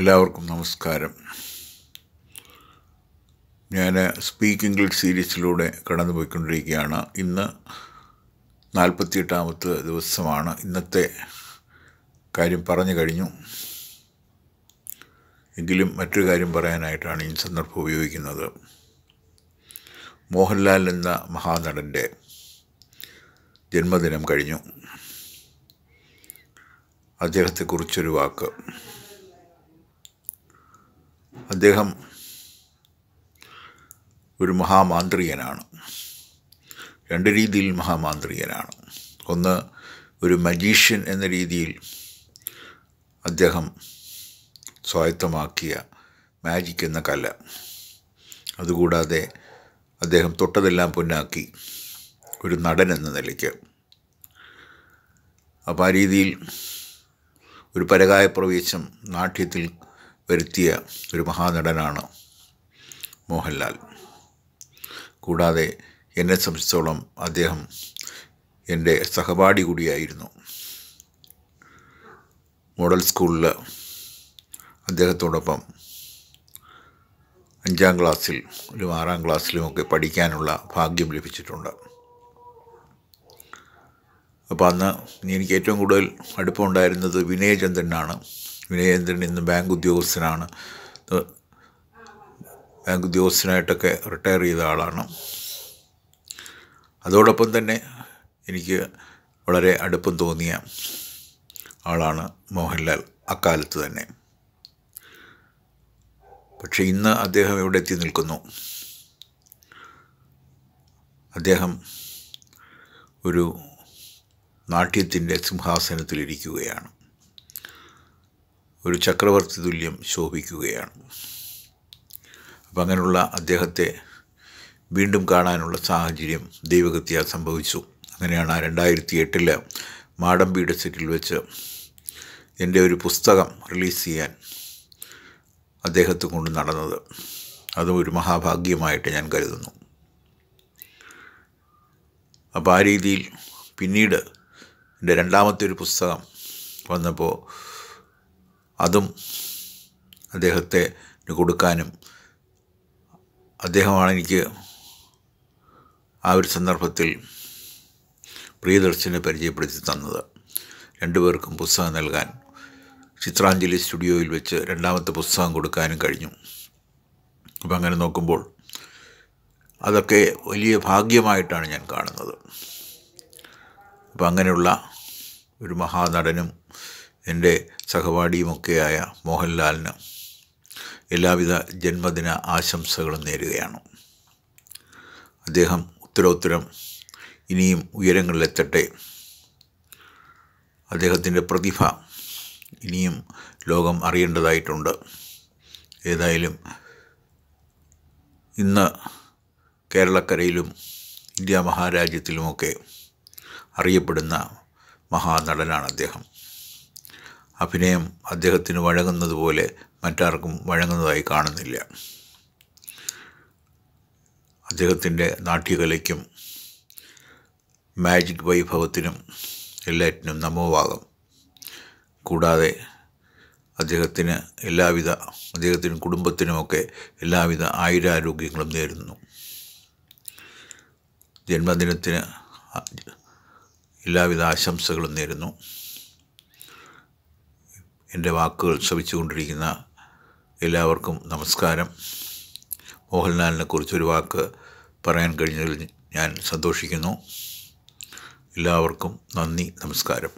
എല്ലാവർക്കും നമസ്കാരം ഞാൻ സ്പീക്ക് ഇംഗ്ലീഷ് സീരീസിലൂടെ കടന്നുപോയിക്കൊണ്ടിരിക്കുകയാണ് ഇന്ന് നാൽപ്പത്തിയെട്ടാമത്തെ ദിവസമാണ് ഇന്നത്തെ കാര്യം പറഞ്ഞു കഴിഞ്ഞു എങ്കിലും മറ്റൊരു കാര്യം പറയാനായിട്ടാണ് ഈ സന്ദർഭം ഉപയോഗിക്കുന്നത് മോഹൻലാൽ എന്ന മഹാനടൻ്റെ ജന്മദിനം കഴിഞ്ഞു അദ്ദേഹത്തെക്കുറിച്ചൊരു വാക്ക് അദ്ദേഹം ഒരു മഹാമാന്ത്രികനാണ് രണ്ട് രീതിയിൽ മഹാമാന്ത്രികനാണ് ഒന്ന് ഒരു മജീഷ്യൻ എന്ന രീതിയിൽ അദ്ദേഹം സ്വായത്തമാക്കിയ മാജിക് എന്ന കല അതുകൂടാതെ അദ്ദേഹം തൊട്ടതെല്ലാം പൊന്നാക്കി ഒരു നടൻ എന്ന നിലയ്ക്ക് അപ്പോൾ ആ രീതിയിൽ ഒരു പരകായ പ്രവേശം നാട്യത്തിൽ വരുത്തിയ ഒരു മഹാനടനാണ് മോഹൻലാൽ കൂടാതെ എന്നെ സംബന്ധിച്ചോളം അദ്ദേഹം എൻ്റെ സഹപാഠി കൂടിയായിരുന്നു മോഡൽ സ്കൂളിൽ അദ്ദേഹത്തോടൊപ്പം അഞ്ചാം ക്ലാസ്സിൽ ഒരു ആറാം ക്ലാസ്സിലുമൊക്കെ പഠിക്കാനുള്ള ഭാഗ്യം ലഭിച്ചിട്ടുണ്ട് അപ്പോൾ അന്ന് എനിക്ക് ഏറ്റവും കൂടുതൽ അടുപ്പമുണ്ടായിരുന്നത് വിനയചന്ദ്രനാണ് വിനയേന്ദ്രൻ ഇന്ന് ബാങ്ക് ഉദ്യോഗസ്ഥനാണ് ബാങ്ക് ഉദ്യോഗസ്ഥനായിട്ടൊക്കെ റിട്ടയർ ചെയ്ത ആളാണ് അതോടൊപ്പം തന്നെ എനിക്ക് വളരെ അടുപ്പം തോന്നിയ ആളാണ് മോഹൻലാൽ അക്കാലത്ത് തന്നെ പക്ഷേ ഇന്ന് അദ്ദേഹം ഇവിടെ എത്തി നിൽക്കുന്നു അദ്ദേഹം ഒരു നാട്യത്തിൻ്റെ സിംഹാസനത്തിലിരിക്കുകയാണ് ഒരു ചക്രവർത്തി തുല്യം ശോഭിക്കുകയാണ് അപ്പം അങ്ങനെയുള്ള അദ്ദേഹത്തെ വീണ്ടും കാണാനുള്ള സാഹചര്യം ദൈവഗത്യ സംഭവിച്ചു അങ്ങനെയാണ് ആ രണ്ടായിരത്തി എട്ടിൽ മാടമ്പിയുടെ സെറ്റിൽ വെച്ച് എൻ്റെ ഒരു പുസ്തകം റിലീസ് ചെയ്യാൻ അദ്ദേഹത്തെ കൊണ്ട് നടന്നത് അതും ഒരു മഹാഭാഗ്യമായിട്ട് ഞാൻ കരുതുന്നു അപ്പോൾ ആ രീതിയിൽ പിന്നീട് എൻ്റെ രണ്ടാമത്തെ ഒരു പുസ്തകം വന്നപ്പോൾ അതും അദ്ദേഹത്തെ കൊടുക്കാനും അദ്ദേഹമാണ് എനിക്ക് ആ ഒരു സന്ദർഭത്തിൽ പ്രിയദർശനെ പരിചയപ്പെടുത്തി തന്നത് രണ്ടുപേർക്കും പുസ്തകം നൽകാൻ ചിത്രാഞ്ജലി സ്റ്റുഡിയോയിൽ വെച്ച് രണ്ടാമത്തെ പുസ്തകം കൊടുക്കാനും കഴിഞ്ഞു അപ്പം അങ്ങനെ നോക്കുമ്പോൾ അതൊക്കെ വലിയ ഭാഗ്യമായിട്ടാണ് ഞാൻ കാണുന്നത് അപ്പം അങ്ങനെയുള്ള ഒരു മഹാനടനും എൻ്റെ സഹപാഠിയുമൊക്കെയായ മോഹൻലാലിന് എല്ലാവിധ ജന്മദിന ആശംസകളും നേരുകയാണ് അദ്ദേഹം ഉത്തരോത്തരം ഇനിയും ഉയരങ്ങളിലെത്തട്ടെ അദ്ദേഹത്തിൻ്റെ പ്രതിഭ ഇനിയും ലോകം അറിയേണ്ടതായിട്ടുണ്ട് ഏതായാലും ഇന്ന് കേരളക്കരയിലും ഇന്ത്യ മഹാരാജ്യത്തിലുമൊക്കെ അറിയപ്പെടുന്ന മഹാനടനാണ് അദ്ദേഹം അഭിനയം അദ്ദേഹത്തിന് വഴങ്ങുന്നതുപോലെ മറ്റാർക്കും വഴങ്ങുന്നതായി കാണുന്നില്ല അദ്ദേഹത്തിൻ്റെ നാട്യകലയ്ക്കും മാജിക് വൈഭവത്തിനും എല്ലാറ്റിനും നമോവാകം കൂടാതെ അദ്ദേഹത്തിന് എല്ലാവിധ അദ്ദേഹത്തിനും കുടുംബത്തിനുമൊക്കെ എല്ലാവിധ ആയുരാരോഗ്യങ്ങളും നേരുന്നു ജന്മദിനത്തിന് എല്ലാവിധ ആശംസകളും നേരുന്നു എൻ്റെ വാക്കുകൾ ശ്രവിച്ചുകൊണ്ടിരിക്കുന്ന എല്ലാവർക്കും നമസ്കാരം മോഹൻലാലിനെ കുറിച്ചൊരു വാക്ക് പറയാൻ കഴിഞ്ഞതിൽ ഞാൻ സന്തോഷിക്കുന്നു എല്ലാവർക്കും നന്ദി നമസ്കാരം